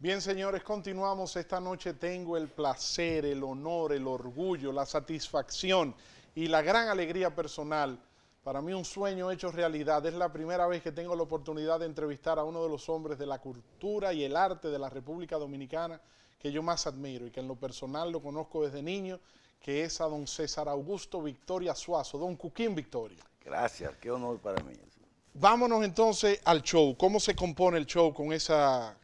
Bien, señores, continuamos. Esta noche tengo el placer, el honor, el orgullo, la satisfacción y la gran alegría personal. Para mí un sueño hecho realidad. Es la primera vez que tengo la oportunidad de entrevistar a uno de los hombres de la cultura y el arte de la República Dominicana que yo más admiro y que en lo personal lo conozco desde niño, que es a don César Augusto Victoria Suazo, don Cuquín Victoria. Gracias, qué honor para mí. Vámonos entonces al show. ¿Cómo se compone el show con esa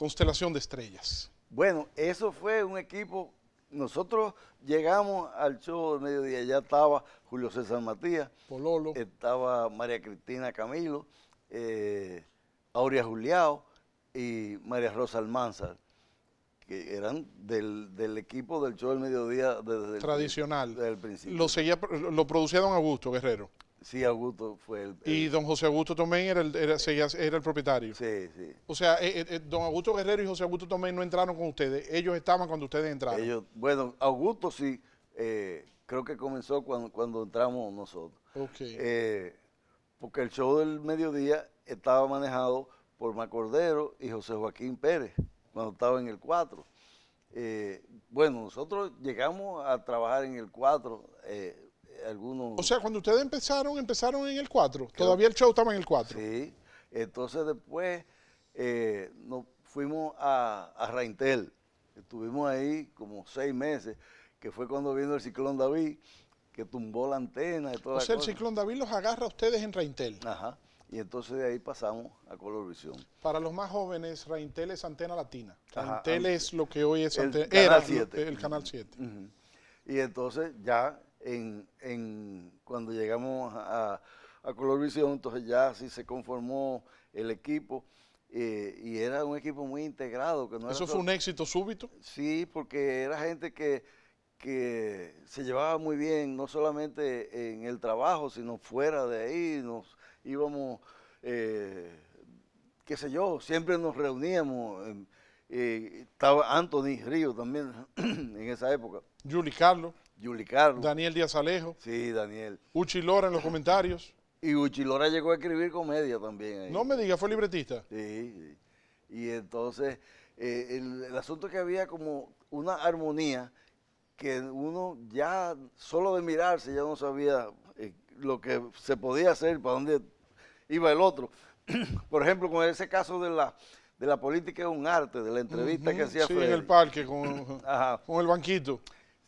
Constelación de Estrellas. Bueno, eso fue un equipo. Nosotros llegamos al show de mediodía, ya estaba Julio César Matías, Pololo. estaba María Cristina Camilo, eh, Aurea Juliao y María Rosa Almanzar, que eran del, equipo del show del mediodía desde el, tradicional. principio. Lo, seguía, lo producía don Augusto Guerrero. Sí, Augusto fue el, Y don José Augusto Tomé era el, era, el propietario. Sí, sí. O sea, eh, eh, eh, don Augusto Guerrero y José Augusto Tomé no entraron con ustedes. Ellos estaban cuando ustedes entraron. Ellos, bueno, Augusto sí, creo que comenzó cuando, cuando entramos nosotros. Ok. porque el show del mediodía estaba manejado por Macordero y José Joaquín Pérez, cuando estaba en el 4. bueno, nosotros llegamos a trabajar en el 4 algunos... O sea, cuando ustedes empezaron, empezaron en el 4. Todavía el show estaba en el 4. Sí. Entonces después eh, nos fuimos a, a Raintel. Estuvimos ahí como seis meses, que fue cuando vino el ciclón David, que tumbó la antena y todo. O sea, el ciclón David los agarra a ustedes en Raintel. Ajá. Y entonces de ahí pasamos a Colorvisión. Para los más jóvenes, Raintel es antena latina. Raintel es lo que hoy es el canal era 7. el canal 7. Y entonces ya en, cuando llegamos a, a Colorvisión, entonces ya así se conformó el equipo. Eh, y era un equipo muy integrado. ¿Eso fue un éxito súbito? Sí, porque era gente que, que, se llevaba muy bien, no solamente en el trabajo, sino fuera de ahí, nos íbamos, eh, qué sé yo, siempre nos reuníamos. Eh, estaba Anthony Río también en esa época. Juli Carlos. Yuli Carlos. Daniel Díaz Alejo. Sí, Daniel. Uchi Lora en los comentarios. Y Uchi Lora llegó a escribir comedia también. No me diga, fue libretista. Sí, sí. Y entonces, eh, el, asunto es que había como una armonía que uno ya, solo de mirarse, ya no sabía eh, lo que se podía hacer, para dónde iba el otro. Por ejemplo, con ese caso de la, de la política es un arte, de la entrevista que hacía sí, en el parque, con, con el banquito.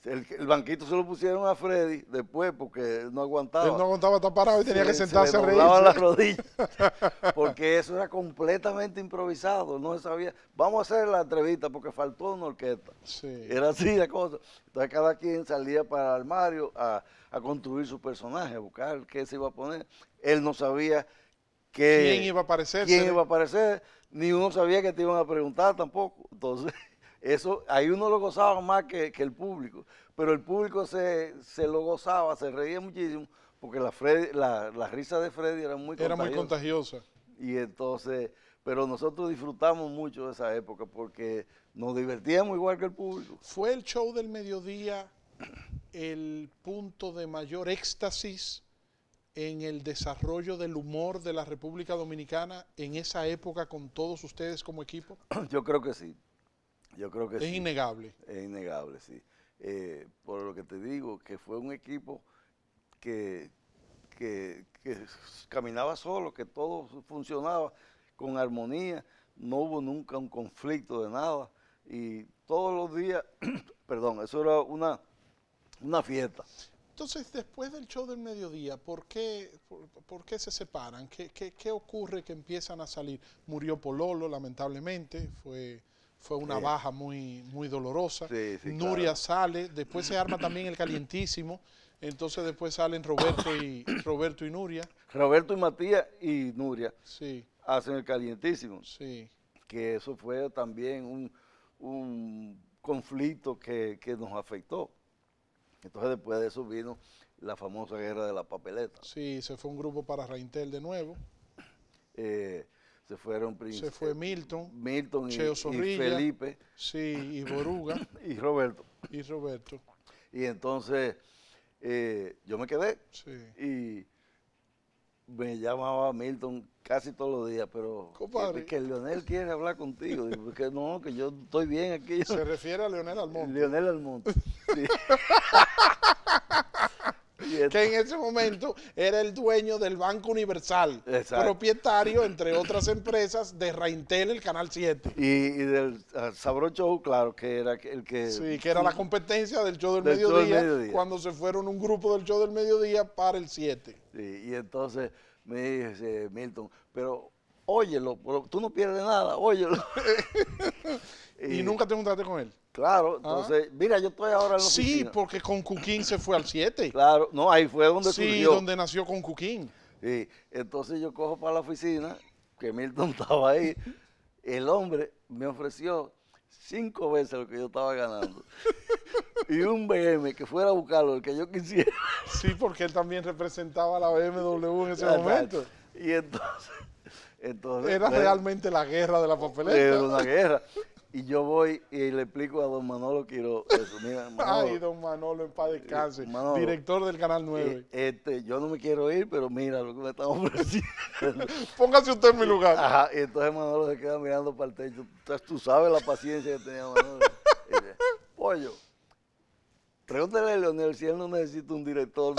El, banquito se lo pusieron a Freddy después porque no aguantaba. Él no aguantaba estar parado y tenía que sentarse se le a la las porque eso era completamente improvisado. No se sabía. Vamos a hacer la entrevista porque faltó una orquesta. Era así la cosa. Entonces cada quien salía para el armario a, construir su personaje, a buscar qué se iba a poner. Él no sabía que, quién iba a aparecer. Quién iba a aparecer. Ni uno sabía que te iban a preguntar tampoco. Entonces. Eso, ahí uno lo gozaba más que, el público, pero el público se, lo gozaba, se reía muchísimo, porque la, risa de Freddy era muy contagiosa. Era muy contagiosa. Y entonces, pero nosotros disfrutamos mucho de esa época porque nos divertíamos igual que el público. ¿Fue el show del mediodía el punto de mayor éxtasis en el desarrollo del humor de la República Dominicana en esa época con todos ustedes como equipo? Yo creo que sí creo que es innegable. Es innegable, sí. Eh, por lo que te digo, que fue un equipo que, caminaba solo, que todo funcionaba con armonía, no hubo nunca un conflicto de nada y todos los días, perdón, eso era una, una fiesta. Entonces, después del show del mediodía, ¿por qué, se separan? ¿Qué, qué, ocurre que empiezan a salir? Murió Pololo, lamentablemente, fue fue una baja muy, muy dolorosa. Nuria sale, después se arma también el calientísimo. Entonces después salen Roberto y Roberto y Nuria. Roberto y Matías y Nuria hacen el calientísimo. Sí. Que eso fue también un, conflicto que, nos afectó. Entonces después de eso vino la famosa guerra de la papeleta. Sí, se fue un grupo para Reintel de nuevo. Eh, se fueron Prince, Se fue eh, Milton. Milton y, Felipe. Sí, y Boruga. y Roberto. Y Roberto. Y entonces eh, yo me quedé. Sí. Y me llamaba Milton casi todos los días, pero que, que Leonel quiere hablar contigo, porque no, que yo estoy bien aquí. Se refiere a Leonel Almonte. Leonel Almonte. Sí. que en ese momento era el dueño del Banco Universal, propietario, entre otras empresas, de Raintel, el Canal 7. Y, del ah, Sabro Show, claro, que era el que... Sí, que era la competencia del show del, mediodía, cuando se fueron un grupo del show del mediodía para el 7. Sí, y entonces me dice eh, Milton, pero óyelo, tú no pierdes nada, óyelo. Y, nunca te juntaste con él. Claro, ah. entonces, mira, yo estoy ahora en la Sí, porque con Cuquín se fue al 7. Claro, no, ahí fue donde Sí, donde nació con Cuquín. Sí, entonces yo cojo para la oficina, que Milton estaba ahí. El hombre me ofreció cinco veces lo que yo estaba ganando. y un BM que fuera a buscarlo, el que yo quisiera. Sí, porque él también representaba la BMW en ese momento. Y entonces, entonces... Era realmente la guerra de la papeleta. Era una guerra. Y yo voy y le explico a don Manolo Quiro. a Mira, Manolo, Ay, don Manolo, en paz descanse. director del Canal 9. este, yo no me quiero ir, pero mira lo que me están ofreciendo. Póngase usted en mi lugar. Ajá, y entonces Manolo se queda mirando para el techo. tú sabes la paciencia que tenía Manolo. Y Pollo, pregúntale a Leonel si él no necesita un director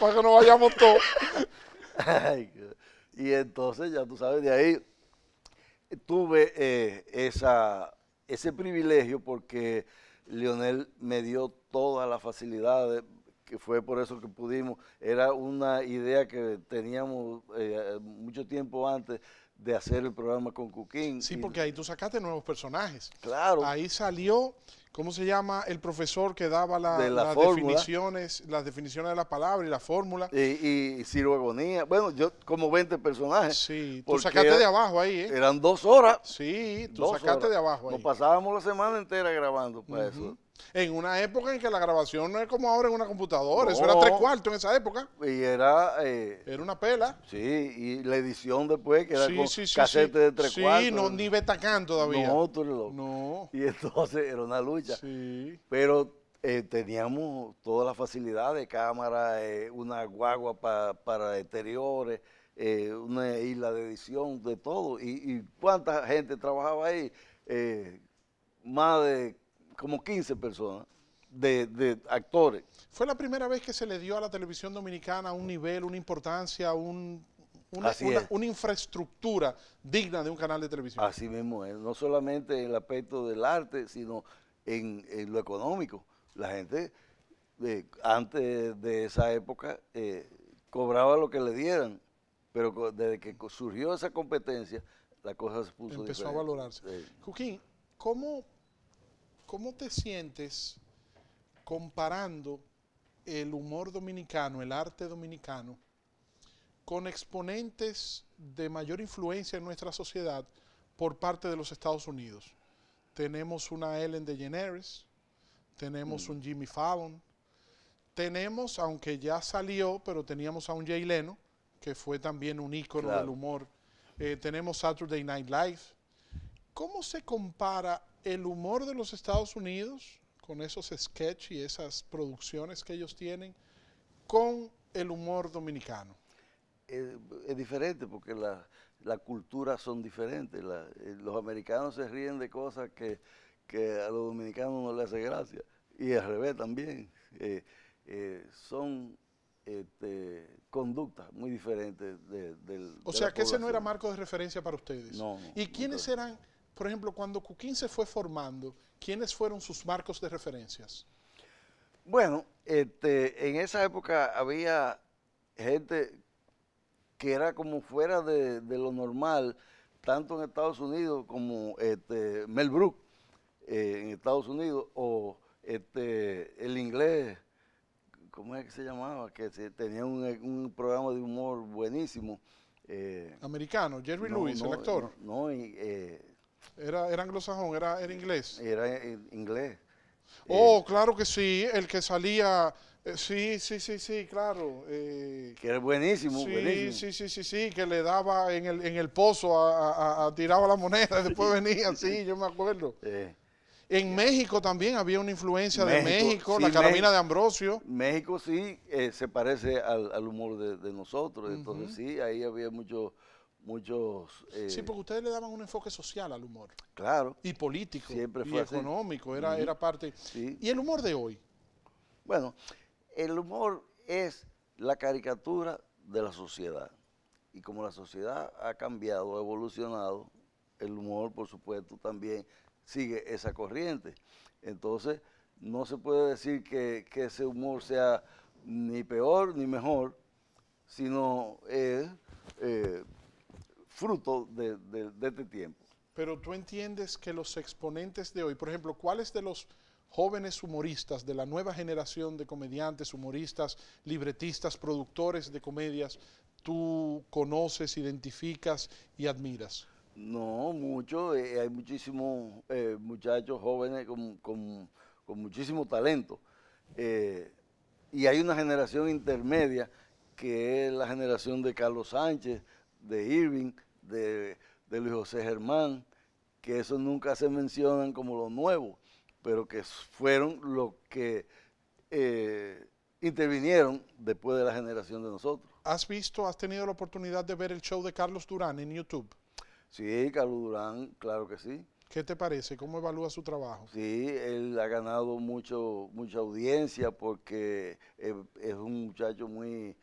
para que nos vayamos todos. Ay, y entonces, ya tú sabes, de ahí tuve eh, esa, ese privilegio porque Lionel me dio todas las facilidades, que fue por eso que pudimos, era una idea que teníamos eh, mucho tiempo antes de hacer el programa con Cuquín. Sí, porque ahí tú sacaste nuevos personajes. Claro. Ahí salió ¿Cómo se llama el profesor que daba las definiciones, las definiciones de la palabra y la fórmula? Y, y Bueno, yo como 20 personajes. Sí, tú sacaste de abajo ahí, ¿eh? Eran dos horas. Sí, tú sacaste de abajo ahí. Nos pasábamos la semana entera grabando para eso. En una época en que la grabación no es como ahora en una computadora, eso era tres cuartos en esa época. Y era... Eh, era una pela. Sí, y la edición después, que era con de tres cuartos. Sí, no, ni Betacán todavía. No, tú No. Y entonces era una lucha. Sí. Pero eh, teníamos todas las facilidades, cámara, eh, una guagua para exteriores, eh, una isla de edición, de todo. ¿Y, y cuánta gente trabajaba ahí? Eh, más de como 15 personas de, actores. ¿Fue la primera vez que se le dio a la televisión dominicana un nivel, una importancia, una, infraestructura digna de un canal de televisión? Así mismo es, no solamente en el aspecto del arte, sino en, lo económico. La gente eh, antes de esa época eh, cobraba lo que le dieran, pero desde que surgió esa competencia, la cosa se puso Empezó a valorarse. Joaquín, ¿cómo ¿cómo te sientes comparando el humor dominicano, el arte dominicano, con exponentes de mayor influencia en nuestra sociedad por parte de los Estados Unidos? Tenemos una Ellen DeGeneres, tenemos mm. un Jimmy Fallon, tenemos, aunque ya salió, pero teníamos a un Jay Leno, que fue también un ícono del humor. Eh, tenemos Saturday Night Live. ¿Cómo se compara el humor de los Estados Unidos, con esos sketches y esas producciones que ellos tienen, con el humor dominicano? Es, diferente porque las la culturas son diferentes. Eh, los americanos se ríen de cosas que, a los dominicanos no les hace gracia. Y al revés también. Eh, eh, son este, conductas muy diferentes del... O sea, que ese no era marco de referencia para ustedes. No. ¿Y quiénes eran por ejemplo, cuando Cuquín se fue formando, ¿quiénes fueron sus marcos de referencias? Bueno, este, en esa época había gente que era como fuera de, lo normal, tanto en Estados Unidos como este, Mel Brook eh, en Estados Unidos, o este, el inglés, ¿cómo es que se llamaba? Que tenía un, programa de humor buenísimo. Eh, Americano, Jerry Lewis, el actor. No, no eh, era, anglosajón, era, era inglés. Era inglés. Oh, eh, claro que sí, el que salía, eh, sí, sí, sí, sí, claro. Eh. que era buenísimo, sí, Sí, sí, sí, que le daba en el, en el pozo, a, tiraba la moneda, después venía, sí, yo me acuerdo. En México también había una influencia de México, la carabina de Ambrosio. México sí se parece al, humor de, nosotros, entonces sí, ahí había mucho muchos... sí, eh, porque ustedes le daban un enfoque social al humor. Claro. Y político. Siempre fue y económico, era, era parte... ¿Y el humor de hoy? Bueno, el humor es la caricatura de la sociedad. Y como la sociedad ha cambiado, ha evolucionado, el humor, por supuesto, también sigue esa corriente. Entonces, no se puede decir que, ese humor sea ni peor ni mejor, sino es... Eh, fruto de, este tiempo. Pero tú entiendes que los exponentes de hoy, por ejemplo, ¿cuáles de los jóvenes humoristas, de la nueva generación de comediantes, humoristas, libretistas, productores de comedias, tú conoces, identificas y admiras? No, mucho. Eh, hay muchísimos eh, muchachos jóvenes con, muchísimo talento. Eh, y hay una generación intermedia que es la generación de Carlos Sánchez, de Irving, de, Luis José Germán, que eso nunca se mencionan como lo nuevos, pero que fueron los que eh, intervinieron después de la generación de nosotros. ¿Has visto, has tenido la oportunidad de ver el show de Carlos Durán en YouTube? Sí, Carlos Durán, claro que sí. ¿Qué te parece? ¿Cómo evalúa su trabajo? Sí, él ha ganado mucho, mucha audiencia porque eh, es un muchacho muy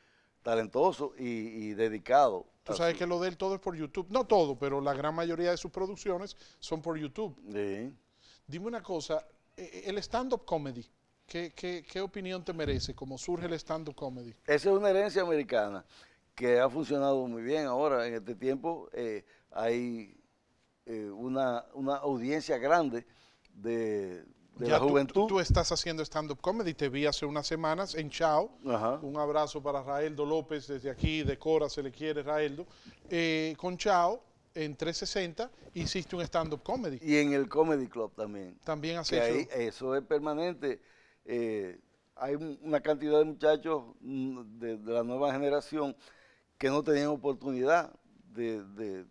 talentoso y, dedicado. Tú sabes que lo de él todo es por YouTube. No todo, pero la gran mayoría de sus producciones son por YouTube. Sí. Dime una cosa, e, e, el stand-up comedy, ¿qué, opinión te merece? ¿Cómo surge el stand-up comedy? Esa es una herencia americana que ha funcionado muy bien ahora. En este tiempo eh, hay eh, una, audiencia grande de de la juventud. Tú, estás haciendo stand-up comedy, te vi hace unas semanas en Chao. Un abrazo para Raeldo López desde aquí, de Cora, se le quiere Raeldo. Eh, con Chao, en 360, hiciste un stand-up comedy. Y en el Comedy Club también. También has eso es permanente. Eh, hay una cantidad de muchachos mm, de, la nueva generación que no tenían oportunidad de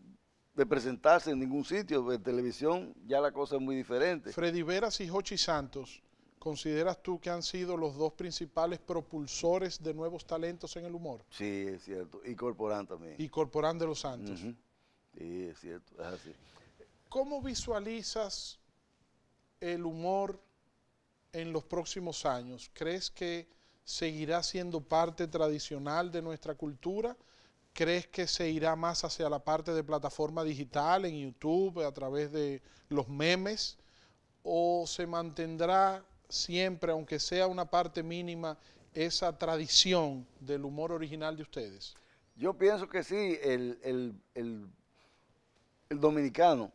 de presentarse en ningún sitio. De televisión ya la cosa es muy diferente. Freddy Veras y Jochi Santos, ¿consideras tú que han sido los dos principales propulsores de nuevos talentos en el humor? Sí, es cierto. Y Corporán también. Y Corporán de los Santos. Sí, es cierto. ¿Cómo visualizas el humor en los próximos años? ¿Crees que seguirá siendo parte tradicional de nuestra cultura? ¿Crees que se irá más hacia la parte de plataforma digital, en YouTube, a través de los memes? ¿O se mantendrá siempre, aunque sea una parte mínima, esa tradición del humor original de ustedes? Yo pienso que sí, el, dominicano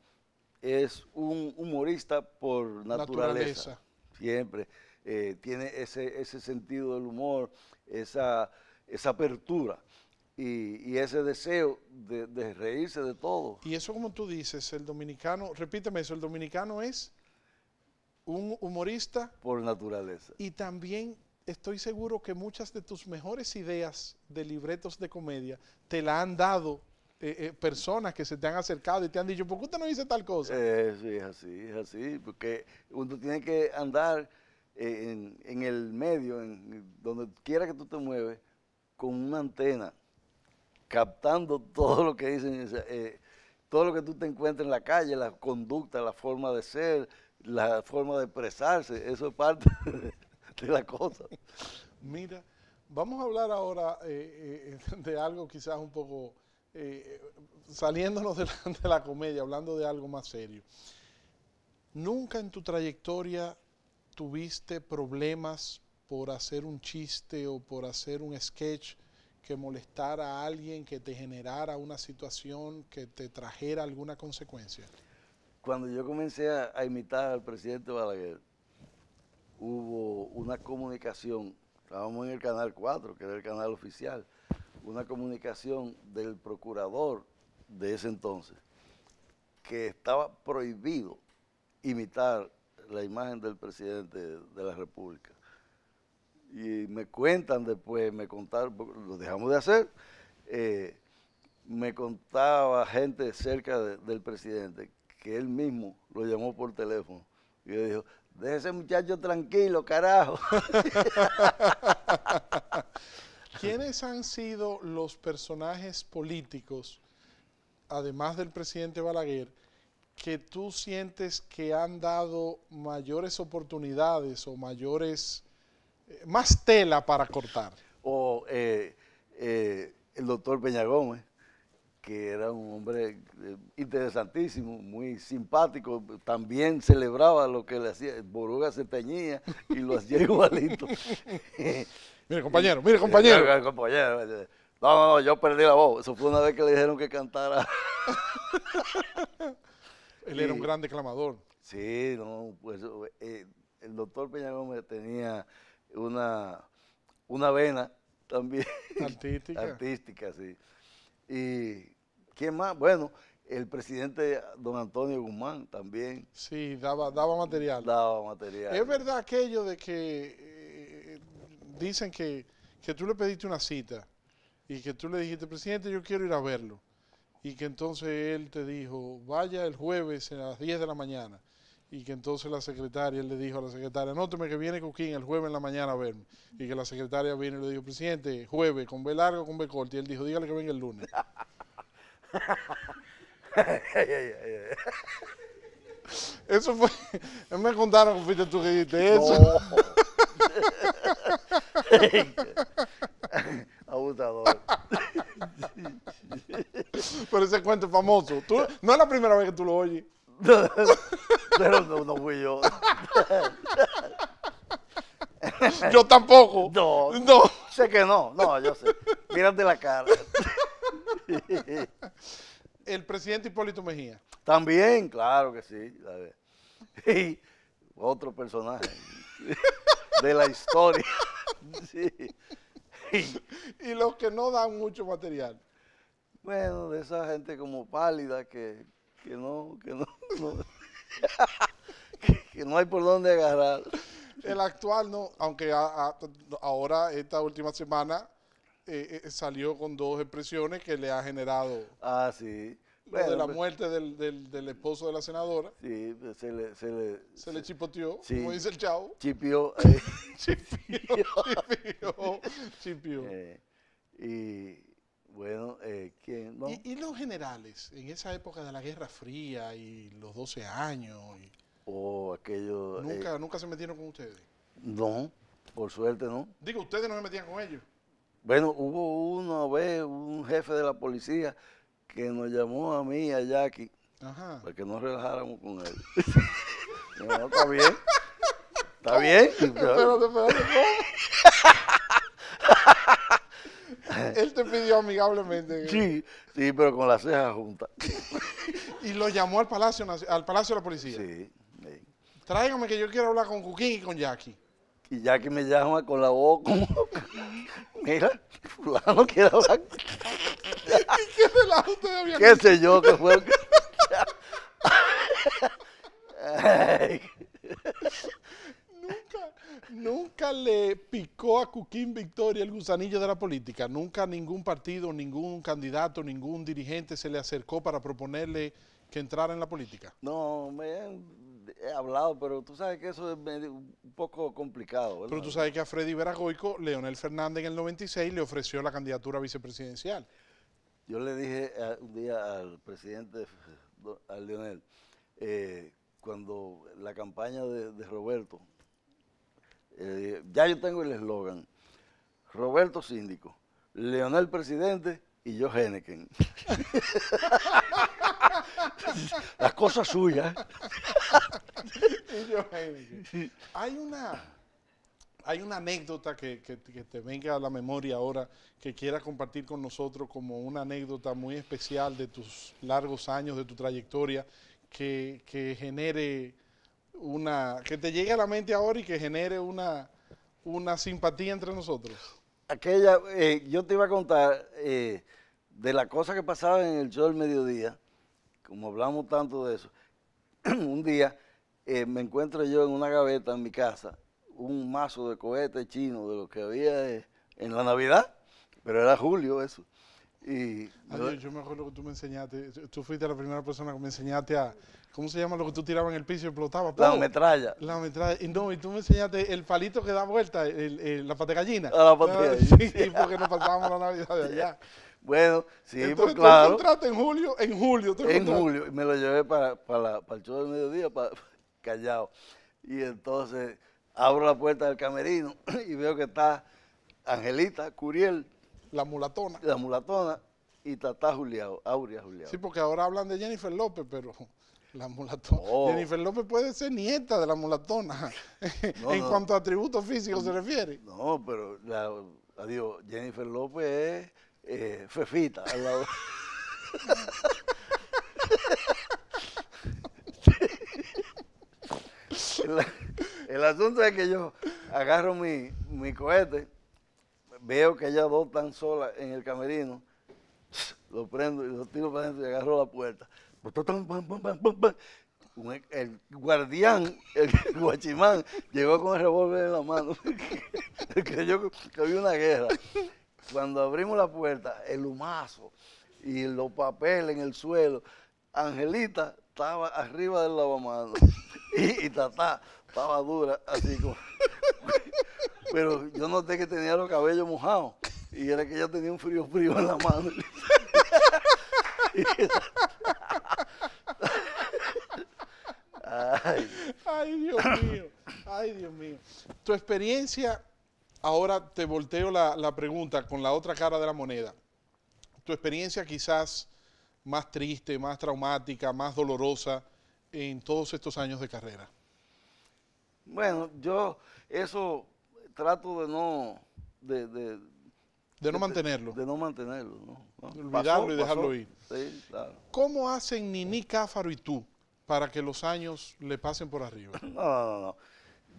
es un humorista por naturaleza. Siempre eh, tiene ese, ese sentido del humor, esa, esa apertura y, ese deseo de, reírse de todo. Y eso como tú dices, el dominicano, repíteme eso, el dominicano es un humorista. Por naturaleza. Y también estoy seguro que muchas de tus mejores ideas de libretos de comedia te la han dado eh, eh, personas que se te han acercado y te han dicho, ¿por qué usted no dice tal cosa? Eh, sí, es así, es así, porque uno tiene que andar en, el medio, en donde quiera que tú te mueves, con una antena captando todo lo que dicen, eh, todo lo que tú te encuentras en la calle, la conducta, la forma de ser, la forma de expresarse, eso es parte de la cosa. Mira, vamos a hablar ahora eh, eh, de algo quizás un poco saliéndonos de de la comedia, hablando de algo más serio. Nunca en tu trayectoria tuviste problemas por hacer un chiste o por hacer un sketch que molestara a alguien, que te generara una situación, que te trajera alguna consecuencia? Cuando yo comencé a, imitar al presidente Balaguer, hubo una comunicación, estábamos en el canal 4, que era el canal oficial, una comunicación del procurador de ese entonces, que estaba prohibido imitar la imagen del presidente de la República y me cuentan después, me contaron, lo dejamos de hacer, eh, me contaba gente cerca del presidente que él mismo lo llamó por teléfono y le dijo, déjese muchacho tranquilo, carajo. ¿Quiénes han sido los personajes políticos, además del presidente Balaguer, que tú sientes que han dado mayores oportunidades o mayores más tela para cortar. O eh, eh, el doctor Peña Gómez, que era un hombre eh, interesantísimo, muy simpático, también celebraba lo que le hacía, Boruga se teñía y lo hacía igualito. mire compañero, mire compañero. No, no, yo perdí la voz, eso fue una vez que le dijeron que cantara. Él era un gran declamador. Sí, no, pues el doctor Peña Gómez tenía una, una vena también. Artística. artística, sí. ¿Y quién más? Bueno, el presidente don Antonio Guzmán también. Sí, daba, daba material. Daba material. Es verdad aquello de que eh, dicen que, que tú le pediste una cita y que tú le dijiste, presidente, yo quiero ir a verlo. Y que entonces él te dijo, vaya el jueves a las 10 de la mañana y que entonces la secretaria, él le dijo a la secretaria, anóteme que viene Coquín el jueves en la mañana a verme. Y que la secretaria viene y le dijo, presidente, jueves, con B largo, con B corto. Y él dijo, dígale que venga el lunes. eso fue, me contaron que fuiste tú que dijiste eso. No. Abusador. Pero ese cuento es famoso. no es la primera vez que tú lo oyes. Pero no, no fui yo. yo tampoco. No. No. Sé que no. No, yo sé. Mírate la cara. El presidente Hipólito Mejía. También, claro que sí. Y otro personaje de la historia. Sí. Y los que no dan mucho material. Bueno, de esa gente como pálida que que no, que no, que, no hay por dónde agarrar. El actual no, aunque ahora esta última semana eh, eh, salió con dos expresiones que le ha generado. Ah, sí. de la pues, muerte del, del, esposo de la senadora. Sí, pues, se le... Se le, se le chipoteó, como dice el chavo. Chipió. Eh. chipió, chipió, chipió. y, y, los generales, en esa época de la Guerra Fría y los 12 años. Oh, aquello. Eh, ¿Nunca, se metieron con ustedes? No, por suerte no. Digo, ustedes no se metían con ellos. Bueno, hubo una vez un jefe de la policía que nos llamó a mí y a Jackie Ajá. para que nos relajáramos con él. no, está bien. Está bien. Él te pidió amigablemente. Sí, sí, pero con las cejas juntas. y lo llamó al Palacio, al Palacio de la Policía. Sí, Tráigame que yo quiero hablar con Cuquín y con Jackie. Y Jackie me llama con la voz como... Mira, fulano quiere hablar. ¿Y qué la usted ¿Qué sé yo qué fue? Ay le picó a Cuquín Victoria el gusanillo de la política. Nunca ningún partido, ningún candidato, ningún dirigente se le acercó para proponerle que entrara en la política. No, me han hablado, pero tú sabes que eso es un poco complicado. Pero tú sabes que a Freddy Veragoico, Leonel Fernández en el 96 le ofreció la candidatura vicepresidencial. Yo le dije eh, un día al presidente, al Leonel, eh, cuando la campaña de Roberto, eh, ya yo tengo el eslogan. Roberto Síndico, Leonel Presidente y yo Henneken. Las cosas suyas. Hay una, hay una anécdota que, te venga a la memoria ahora que quieras compartir con nosotros como una anécdota muy especial de tus largos años, de tu trayectoria, que, que genere una, que te llegue a la mente ahora y que genere una, una simpatía entre nosotros? Aquella, eh, yo te iba a contar eh, de la cosa que pasaba en el show del mediodía, como hablamos tanto de eso, un día eh, me encuentro yo en una gaveta en mi casa un mazo de cohetes chinos de lo que había en la Navidad, pero era julio eso. Y yo, me acuerdo que tú me enseñaste, tú fuiste la primera persona que me enseñaste a, ¿Cómo se llama lo que tú tirabas en el piso y explotaba? La metralla. La metralla. Y no, y tú me enseñaste el palito que da vuelta, la pata gallina. Ah, la pata sí, ah, sí, porque nos pasábamos la Navidad de allá. Bueno, sí, pues, Entonces, pues, claro. Entonces encontraste en julio? En julio. en julio. Y me lo llevé para, para, para el show del mediodía, para, Y entonces abro la puerta del camerino y veo que está Angelita Curiel. La mulatona. La mulatona y Tata Juliao, Aurea Juliao. Sí, porque ahora hablan de Jennifer López, pero la mulatona. Oh. Jennifer López puede ser nieta de la mulatona en cuanto a atributos físicos se refiere. No, pero la, adiós, Jennifer López es eh, fefita el, asunto es que yo agarro mi, cohete, veo que ella dos tan solas en el camerino, lo prendo y lo tiro para adentro y agarro la puerta el guardián, el guachimán, llegó con el revólver en la mano. Creyó que había una guerra. Cuando abrimos la puerta, el humazo y los papeles en el suelo, Angelita estaba arriba del lavamanos y, y estaba dura, así como. Pero yo noté que tenía los cabellos mojados y era que ella tenía un frío frío en la mano. Ay. Dios mío. Ay, Dios mío. Tu experiencia, ahora te volteo la, pregunta con la otra cara de la moneda. Tu experiencia quizás más triste, más traumática, más dolorosa en todos estos años de carrera. Bueno, yo eso trato de no... De, de, de no mantenerlo. De, no mantenerlo, ¿no? Olvidarlo y dejarlo ir. ¿Cómo hacen Nini Cáfaro y tú para que los años le pasen por arriba? No, no, no.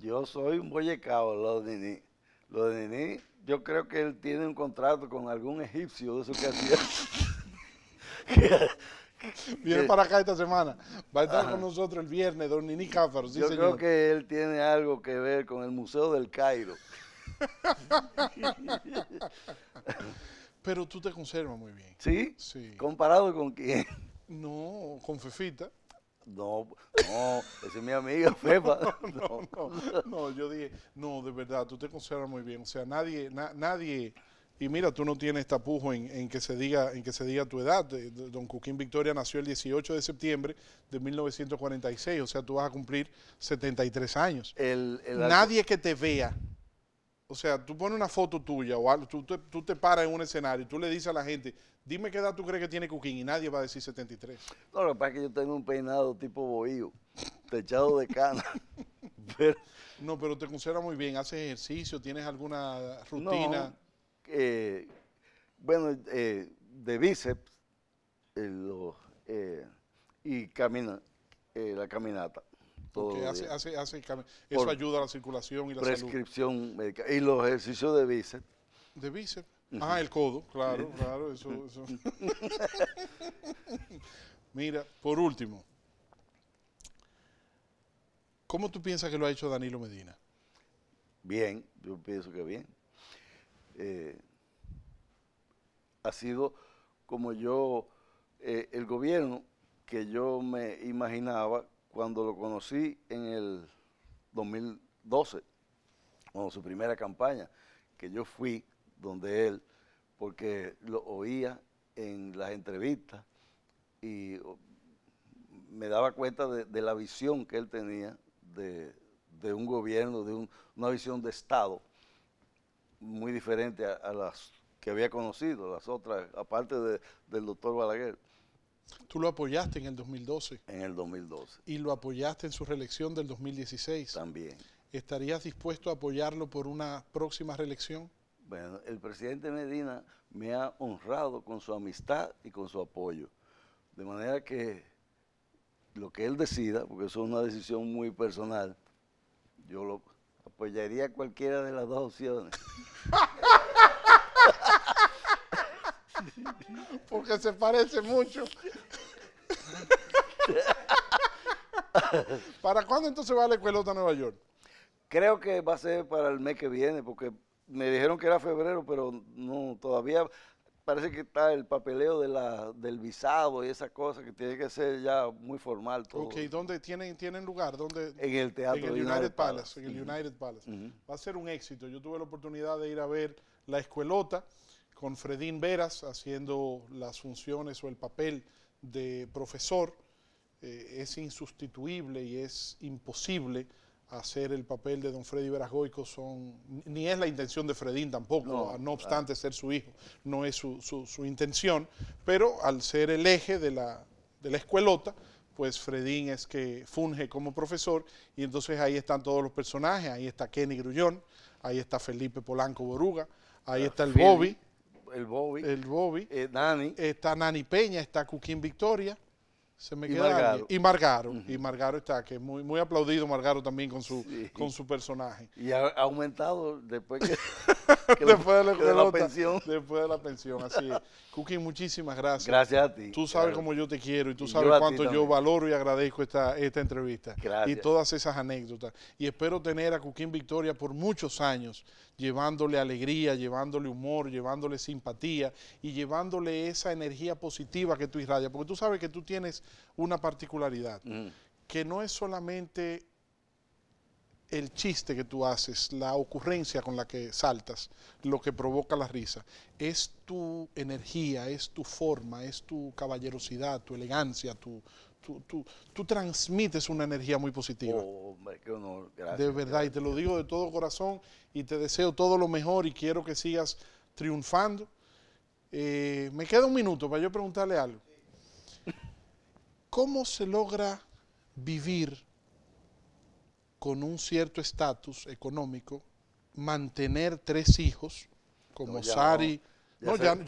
Yo soy un boyecao, lo de Nini. Lo de Nini, yo creo que él tiene un contrato con algún egipcio de eso que hacía. Viene para acá esta semana. Va a estar con nosotros el viernes, don Nini Cáfaro. yo creo que él tiene algo que ver con el Museo del Cairo. Pero tú te conservas muy bien. ¿Sí? Sí. ¿Comparado con quién? No, con Fefita. No, no, ese es mi amiga Fefa. no, no, yo dije, no, de verdad, tú te conservas muy bien. O sea, nadie, nadie, y mira, tú no tienes tapujo este en, que, se diga, en que se diga tu edad. Eh, don Cuquín Victoria nació el 18 de septiembre de 1946, o sea, tú vas a cumplir 73 años. Nadie que te vea o sea, tú pones una foto tuya o algo, tú, te paras en un escenario y tú le dices a la gente, dime qué edad tú crees que tiene Coquín y nadie va a decir 73. No, lo que pasa es que yo tengo un peinado tipo bohío, techado de cana. no, pero te considera muy bien, haces ejercicio, tienes alguna rutina. Eh, bueno, eh, de bíceps eh, y camina, la caminata. Hace, eso ayuda a la circulación y la prescripción médica. Y los ejercicios de bíceps. De bíceps. Ah, el codo, claro, claro, eso. Mira, por último, ¿cómo tú piensas que lo ha hecho Danilo Medina? Bien, yo pienso que bien. Eh, ha sido como yo, eh, el gobierno que yo me imaginaba cuando lo conocí en el 2012, cuando su primera campaña, que yo fui donde él, porque lo oía en las entrevistas y oh, me daba cuenta de, la visión que él tenía de, un gobierno, de una visión de Estado muy diferente a, las que había conocido, las otras, aparte del doctor Balaguer. Tú lo apoyaste en el 2012. En el 2012. Y lo apoyaste en su reelección del 2016. También. ¿Estarías dispuesto a apoyarlo por una próxima reelección? Bueno, el presidente Medina me ha honrado con su amistad y con su apoyo. De manera que lo que él decida, porque eso es una decisión muy personal, yo lo apoyaría cualquiera de las dos opciones. porque se parece mucho. ¿Para cuándo entonces va la escuelota a Nueva York? Creo que va a ser para el mes que viene, porque me dijeron que era febrero, pero no, todavía parece que está el papeleo de la, del visado y esa cosa que tiene que ser ya muy formal todo. Ok, ¿dónde tienen, tienen lugar? ¿Dónde? En el Teatro en el United, Palace, En el United Palace. Va a ser un éxito. Yo tuve la oportunidad de ir a ver La Escuelota con Fredín Veras haciendo las funciones o el papel de profesor. Eh, es insustituible y es imposible hacer el papel de don Freddy Veras Goico son, ni es la intención de Fredín tampoco, no, obstante ser su hijo, no es su, intención, pero al ser el eje de la, escuelota, pues Fredín es que funge como profesor y entonces ahí están todos los personajes, ahí está Kenny Grullón, ahí está Felipe Polanco Boruga, ahí está el Bobby, el Bobby. El Bobby. Nani. Eh, está Nani Peña, está Cuquín Victoria. Se me y Y Margaro, y Margaro está, que muy, muy aplaudido Margaro también con su, con su personaje. Y ha aumentado después después de, la, pensión. Después de la pensión, así es. muchísimas gracias. Gracias a ti. Tú sabes cómo yo te quiero y tú sabes cuánto yo valoro y agradezco esta, esta entrevista. Y todas esas anécdotas. Y espero tener a Kukin Victoria por muchos años, llevándole alegría, llevándole humor, llevándole simpatía y llevándole esa energía positiva que tú irradias. Porque tú sabes que tú tienes una particularidad, que no es solamente el chiste que tú haces, la ocurrencia con la que saltas, lo que provoca la risa, es tu energía, es tu forma, es tu caballerosidad, tu elegancia, Tú, transmites una energía muy positiva. Oh, qué honor. Gracias, de verdad, y te lo digo de todo corazón y te deseo todo lo mejor y quiero que sigas triunfando. Eh, me queda un minuto para yo preguntarle algo. ¿Cómo se logra vivir con un cierto estatus económico, mantener tres hijos, como Sari? No, ya,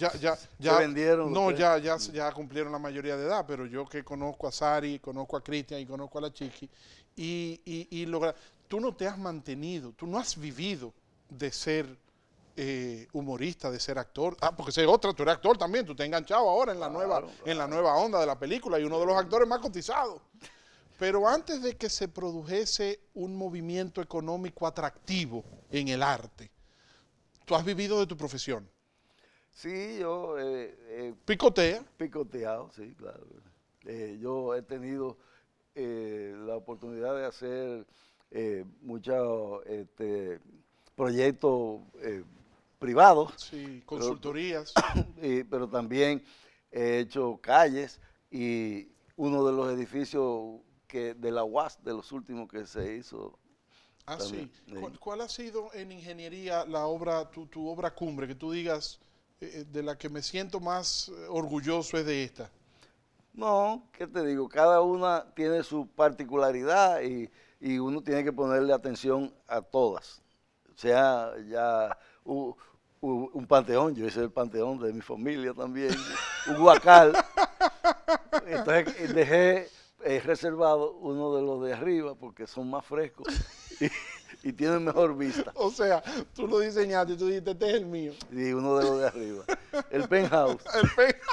ya, vendieron. No, ya, ya, cumplieron la mayoría de edad, pero yo que conozco a Sari, conozco a Cristian y conozco a la Chiqui, y, y logra, tú no te has mantenido, tú no has vivido de ser eh, humorista, de ser actor. Ah, porque soy otra, tú eres actor también, tú te has enganchado ahora en la, nueva, en la nueva onda de la película y uno de los actores más cotizados. Pero antes de que se produjese un movimiento económico atractivo en el arte, tú has vivido de tu profesión. Sí, yo... Eh, eh, ¿Picotea? Picoteado, sí, claro. yo he tenido la oportunidad de hacer muchos este, proyectos privados. Sí, consultorías. Pero, también he hecho calles y uno de los edificios que de la UAS, de los últimos que se hizo. Ah, sí. ¿Cuál, ha sido en ingeniería la obra, tu, obra cumbre, que tú digas, eh, eh, de la que me siento más eh, orgulloso es de esta? No, ¿qué te digo? Cada una tiene su particularidad y, y uno tiene que ponerle atención a todas. O sea, ya un panteón, yo hice el panteón de mi familia también, un huacal. Entonces eh, dejé eh, reservado uno de los de arriba porque son más frescos y, y, tienen mejor vista. O sea, tú lo diseñaste y tú dijiste, este es el mío. Y uno de los de arriba. El penthouse. el penthouse.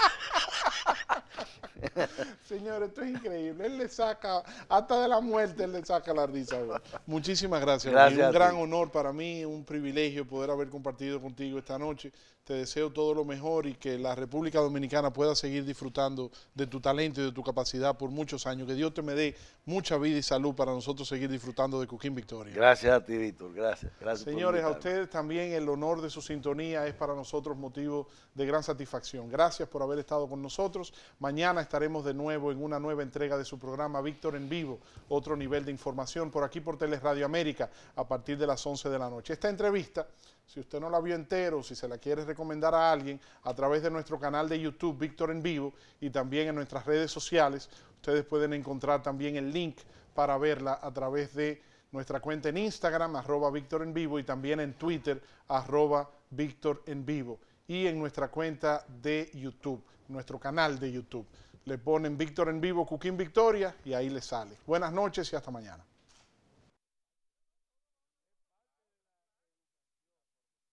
Señor, esto es increíble. Él le saca, hasta de la muerte, él le saca la risa. Muchísimas gracias. gracias un gran honor para mí, un privilegio poder haber compartido contigo esta noche. Te deseo todo lo mejor y que la República Dominicana pueda seguir disfrutando de tu talento y de tu capacidad por muchos años. Que Dios te me dé mucha vida y salud para nosotros seguir disfrutando de Coquín Victoria. Gracias a ti, Víctor. Gracias. Gracias Señores, a ustedes también el honor de su sintonía es para nosotros motivo de gran satisfacción. Gracias por haber estado con nosotros. Mañana estaremos de nuevo en una nueva entrega de su programa Víctor en Vivo, otro nivel de información por aquí por Radio América a partir de las 11 de la noche. Esta entrevista si usted no la vio entero, si se la quiere recomendar a alguien, a través de nuestro canal de YouTube, Víctor en Vivo, y también en nuestras redes sociales, ustedes pueden encontrar también el link para verla a través de nuestra cuenta en Instagram, arroba Víctor en Vivo, y también en Twitter, arroba Víctor en Vivo, y en nuestra cuenta de YouTube, nuestro canal de YouTube. Le ponen Víctor en Vivo, Cuquín Victoria, y ahí le sale. Buenas noches y hasta mañana.